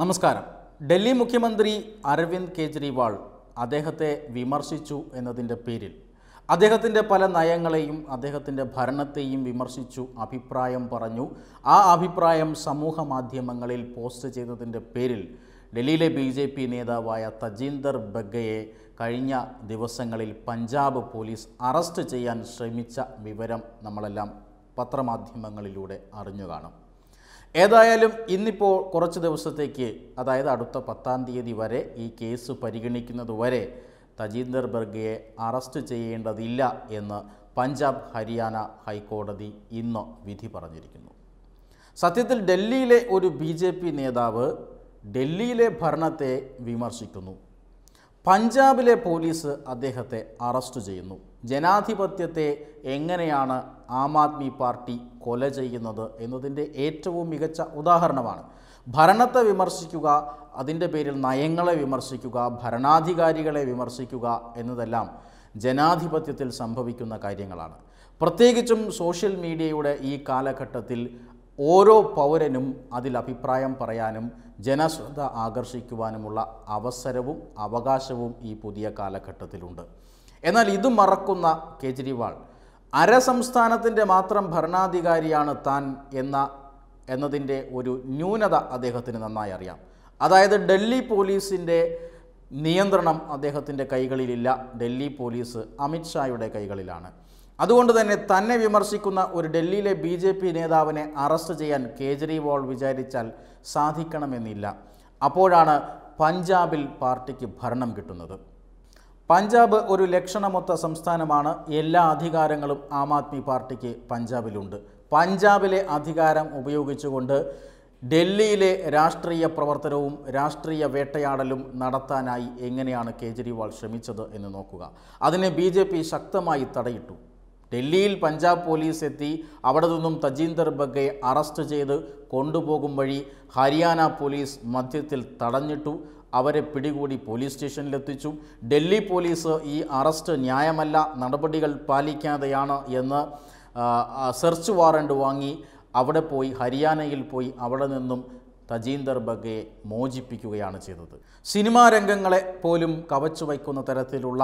നമസ്കാരം ഡൽഹി മുഖ്യമന്ത്രി അരവിന്ദ് കെജ്രിവാൾ അദ്ദേഹത്തെ വിമർശിച്ചു എന്നതിൻ്റെ പേരിൽ അദ്ദേഹത്തിൻ്റെ പല നയങ്ങളെയും അദ്ദേഹത്തിൻ്റെ ഭരണത്തെയും വിമർശിച്ചു അഭിപ്രായം പറഞ്ഞു ആ അഭിപ്രായം സമൂഹ മാധ്യമങ്ങളിൽ പോസ്റ്റ് ചെയ്തതിൻ്റെ പേരിൽ ഡൽഹിയിലെ ബി ജെ പി നേതാവായ തജീന്ദർ ബഗ്ഗയെ കഴിഞ്ഞ ദിവസങ്ങളിൽ പഞ്ചാബ് പോലീസ് അറസ്റ്റ് ചെയ്യാൻ ശ്രമിച്ച വിവരം നമ്മളെല്ലാം പത്രമാധ്യമങ്ങളിലൂടെ അറിഞ്ഞു കാണും ഏതായാലും ഇന്നിപ്പോൾ കുറച്ച് ദിവസത്തേക്ക് അതായത് അടുത്ത പത്താം തീയതി വരെ ഈ കേസ് പരിഗണിക്കുന്നതുവരെ തജീന്ദർ ബർഗയെ അറസ്റ്റ് ചെയ്യേണ്ടതില്ല എന്ന് പഞ്ചാബ് ഹരിയാന ഹൈക്കോടതി ഇന്ന് വിധി പറഞ്ഞിരിക്കുന്നു സത്യത്തിൽ ഡൽഹിയിലെ ഒരു ബി നേതാവ് ഡൽഹിയിലെ ഭരണത്തെ വിമർശിക്കുന്നു പഞ്ചാബിലെ പോലീസ് അദ്ദേഹത്തെ അറസ്റ്റ് ചെയ്യുന്നു ജനാധിപത്യത്തെ എങ്ങനെയാണ് ആം ആദ്മി പാർട്ടി കൊല ചെയ്യുന്നത് എന്നതിൻ്റെ ഏറ്റവും മികച്ച ഉദാഹരണമാണ് ഭരണത്തെ വിമർശിക്കുക അതിൻ്റെ പേരിൽ നയങ്ങളെ വിമർശിക്കുക ഭരണാധികാരികളെ വിമർശിക്കുക എന്നതെല്ലാം ജനാധിപത്യത്തിൽ സംഭവിക്കുന്ന കാര്യങ്ങളാണ് പ്രത്യേകിച്ചും സോഷ്യൽ മീഡിയയുടെ ഈ കാലഘട്ടത്തിൽ ഓരോ പൗരനും അതിൽ അഭിപ്രായം പറയാനും ജനശ്രദ്ധ ആകർഷിക്കുവാനുമുള്ള അവസരവും അവകാശവും ഈ പുതിയ കാലഘട്ടത്തിലുണ്ട് എന്നാൽ ഇത് മറക്കുന്ന കേജ്രിവാൾ സംസ്ഥാനത്തിൻ്റെ മാത്രം ഭരണാധികാരിയാണ് താൻ എന്ന എന്നതിൻ്റെ ഒരു ന്യൂനത അദ്ദേഹത്തിന് നന്നായി അറിയാം അതായത് ഡൽഹി പോലീസിൻ്റെ നിയന്ത്രണം അദ്ദേഹത്തിൻ്റെ കൈകളിലില്ല ഡൽഹി പോലീസ് അമിത്ഷായുടെ കൈകളിലാണ് അതുകൊണ്ട് തന്നെ തന്നെ വിമർശിക്കുന്ന ഒരു ഡൽഹിയിലെ ബി ജെ പി നേതാവിനെ അറസ്റ്റ് ചെയ്യാൻ കേജ്രിവാൾ വിചാരിച്ചാൽ സാധിക്കണമെന്നില്ല അപ്പോഴാണ് പഞ്ചാബിൽ പാർട്ടിക്ക് ഭരണം കിട്ടുന്നത് പഞ്ചാബ് ഒരു ലക്ഷണമൊത്ത സംസ്ഥാനമാണ് എല്ലാ അധികാരങ്ങളും ആം ആദ്മി പാർട്ടിക്ക് പഞ്ചാബിലുണ്ട് പഞ്ചാബിലെ അധികാരം ഉപയോഗിച്ചുകൊണ്ട് ഡൽഹിയിലെ രാഷ്ട്രീയ പ്രവർത്തനവും രാഷ്ട്രീയ വേട്ടയാടലും നടത്താനായി എങ്ങനെയാണ് കേജ്രിവാൾ ശ്രമിച്ചത് എന്ന് നോക്കുക അതിനെ ബി ശക്തമായി തടയിട്ടു ഡൽഹിയിൽ പഞ്ചാബ് പോലീസ് എത്തി അവിടെ നിന്നും തജീന്ദർ ബഗ്ഗയെ അറസ്റ്റ് ചെയ്ത് കൊണ്ടുപോകും വഴി ഹരിയാന പോലീസ് മധ്യത്തിൽ തടഞ്ഞിട്ടു അവരെ പിടികൂടി പോലീസ് സ്റ്റേഷനിലെത്തിച്ചു ഡൽഹി പോലീസ് ഈ അറസ്റ്റ് ന്യായമല്ല നടപടികൾ പാലിക്കാതെയാണ് എന്ന് സെർച്ച് വാറണ്ട് വാങ്ങി അവിടെ പോയി ഹരിയാനയിൽ പോയി അവിടെ നിന്നും തജീന്ദർ ബഗയെ മോചിപ്പിക്കുകയാണ് ചെയ്തത് സിനിമാ രംഗങ്ങളെ പോലും കവച്ചു വയ്ക്കുന്ന തരത്തിലുള്ള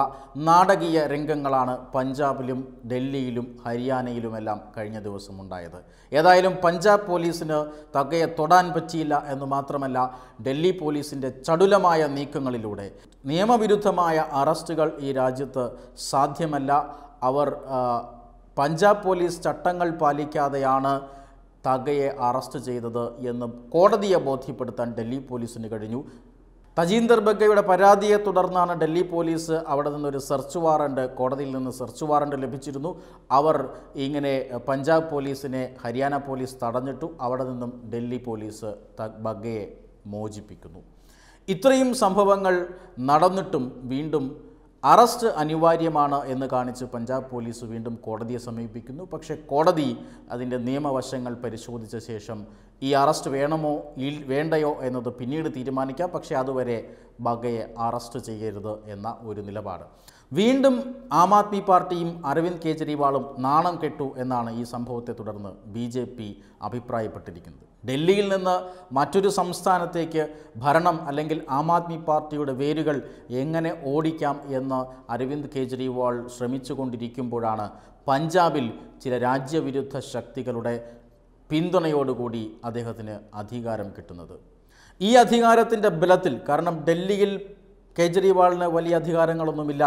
നാടകീയ രംഗങ്ങളാണ് പഞ്ചാബിലും ഡൽഹിയിലും ഹരിയാനയിലുമെല്ലാം കഴിഞ്ഞ ദിവസം ഉണ്ടായത് ഏതായാലും പഞ്ചാബ് പോലീസിന് തകയെ തൊടാൻ പറ്റിയില്ല എന്ന് മാത്രമല്ല ഡൽഹി പോലീസിൻ്റെ ചടുലമായ നീക്കങ്ങളിലൂടെ നിയമവിരുദ്ധമായ അറസ്റ്റുകൾ ഈ രാജ്യത്ത് സാധ്യമല്ല അവർ പഞ്ചാബ് പോലീസ് ചട്ടങ്ങൾ പാലിക്കാതെയാണ് തഗയെ അറസ്റ്റ് ചെയ്തത് എന്ന് കോടതിയെ ബോധ്യപ്പെടുത്താൻ ഡൽഹി പോലീസിന് കഴിഞ്ഞു തജീന്ദർ ബഗ്ഗയുടെ പരാതിയെ തുടർന്നാണ് ഡൽഹി പോലീസ് അവിടെ നിന്നൊരു സെർച്ച് വാറണ്ട് കോടതിയിൽ നിന്ന് സെർച്ച് വാറണ്ട് ലഭിച്ചിരുന്നു അവർ ഇങ്ങനെ പഞ്ചാബ് പോലീസിനെ ഹരിയാന പോലീസ് തടഞ്ഞിട്ടു അവിടെ നിന്നും ഡൽഹി പോലീസ് ബഗ്ഗയെ മോചിപ്പിക്കുന്നു ഇത്രയും സംഭവങ്ങൾ നടന്നിട്ടും വീണ്ടും അറസ്റ്റ് അനിവാര്യമാണ് എന്ന് കാണിച്ച് പഞ്ചാബ് പോലീസ് വീണ്ടും കോടതിയെ സമീപിക്കുന്നു പക്ഷേ കോടതി അതിൻ്റെ നിയമവശങ്ങൾ പരിശോധിച്ച ശേഷം ഈ അറസ്റ്റ് വേണമോ വേണ്ടയോ എന്നത് പിന്നീട് തീരുമാനിക്കാം പക്ഷേ അതുവരെ ബഗയെ അറസ്റ്റ് ചെയ്യരുത് എന്ന ഒരു നിലപാട് വീണ്ടും ആം ആദ്മി പാർട്ടിയും അരവിന്ദ് കെജ്രിവാളും നാണം കെട്ടു എന്നാണ് ഈ സംഭവത്തെ തുടർന്ന് ബി ജെ പി അഭിപ്രായപ്പെട്ടിരിക്കുന്നത് ഡൽഹിയിൽ നിന്ന് മറ്റൊരു സംസ്ഥാനത്തേക്ക് ഭരണം അല്ലെങ്കിൽ ആം ആദ്മി പാർട്ടിയുടെ വേരുകൾ എങ്ങനെ ഓടിക്കാം എന്ന് അരവിന്ദ് കെജ്രിവാൾ ശ്രമിച്ചുകൊണ്ടിരിക്കുമ്പോഴാണ് പഞ്ചാബിൽ ചില രാജ്യവിരുദ്ധ ശക്തികളുടെ പിന്തുണയോടുകൂടി അദ്ദേഹത്തിന് അധികാരം കിട്ടുന്നത് ഈ അധികാരത്തിൻ്റെ ബലത്തിൽ കാരണം ഡൽഹിയിൽ കെജ്രിവാളിന് വലിയ അധികാരങ്ങളൊന്നുമില്ല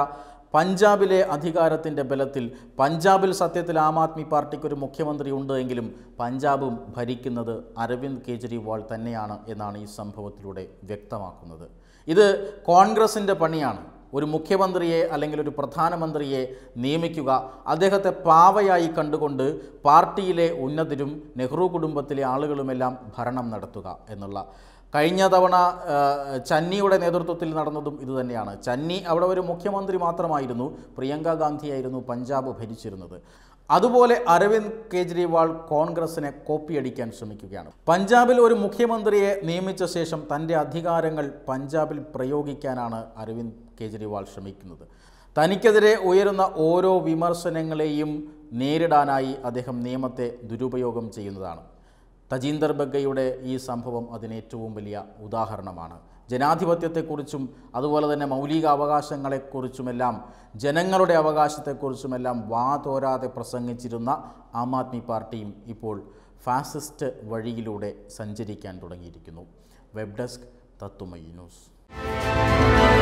പഞ്ചാബിലെ അധികാരത്തിൻ്റെ ബലത്തിൽ പഞ്ചാബിൽ സത്യത്തിൽ ആം ആദ്മി ഒരു മുഖ്യമന്ത്രി ഉണ്ട് എങ്കിലും പഞ്ചാബും ഭരിക്കുന്നത് അരവിന്ദ് കെജ്രിവാൾ തന്നെയാണ് എന്നാണ് ഈ സംഭവത്തിലൂടെ വ്യക്തമാക്കുന്നത് ഇത് കോൺഗ്രസിൻ്റെ പണിയാണ് ഒരു മുഖ്യമന്ത്രിയെ അല്ലെങ്കിൽ ഒരു പ്രധാനമന്ത്രിയെ നിയമിക്കുക അദ്ദേഹത്തെ പാവയായി കണ്ടുകൊണ്ട് പാർട്ടിയിലെ ഉന്നതരും നെഹ്റു കുടുംബത്തിലെ ആളുകളുമെല്ലാം ഭരണം നടത്തുക എന്നുള്ള കഴിഞ്ഞ തവണ ചന്നിയുടെ നേതൃത്വത്തിൽ നടന്നതും ഇതുതന്നെയാണ് ചന്നി അവിടെ ഒരു മുഖ്യമന്ത്രി മാത്രമായിരുന്നു പ്രിയങ്ക ഗാന്ധിയായിരുന്നു പഞ്ചാബ് ഭരിച്ചിരുന്നത് അതുപോലെ അരവിന്ദ് കെജ്രിവാൾ കോൺഗ്രസിനെ കോപ്പിയടിക്കാൻ ശ്രമിക്കുകയാണ് പഞ്ചാബിൽ ഒരു മുഖ്യമന്ത്രിയെ നിയമിച്ച ശേഷം തൻ്റെ അധികാരങ്ങൾ പഞ്ചാബിൽ പ്രയോഗിക്കാനാണ് അരവിന്ദ് കെജ്രിവാൾ ശ്രമിക്കുന്നത് തനിക്കെതിരെ ഉയരുന്ന ഓരോ വിമർശനങ്ങളെയും നേരിടാനായി അദ്ദേഹം നിയമത്തെ ദുരുപയോഗം ചെയ്യുന്നതാണ് തജീന്ദർ ബഗ്ഗയുടെ ഈ സംഭവം അതിനേറ്റവും വലിയ ഉദാഹരണമാണ് ജനാധിപത്യത്തെക്കുറിച്ചും അതുപോലെ തന്നെ മൗലിക അവകാശങ്ങളെക്കുറിച്ചുമെല്ലാം ജനങ്ങളുടെ അവകാശത്തെക്കുറിച്ചുമെല്ലാം വാതോരാതെ പ്രസംഗിച്ചിരുന്ന ആം ആദ്മി പാർട്ടിയും ഇപ്പോൾ ഫാസിസ്റ്റ് വഴിയിലൂടെ സഞ്ചരിക്കാൻ തുടങ്ങിയിരിക്കുന്നു വെബ് ഡെസ്ക് തത്തുമൈ ന്യൂസ്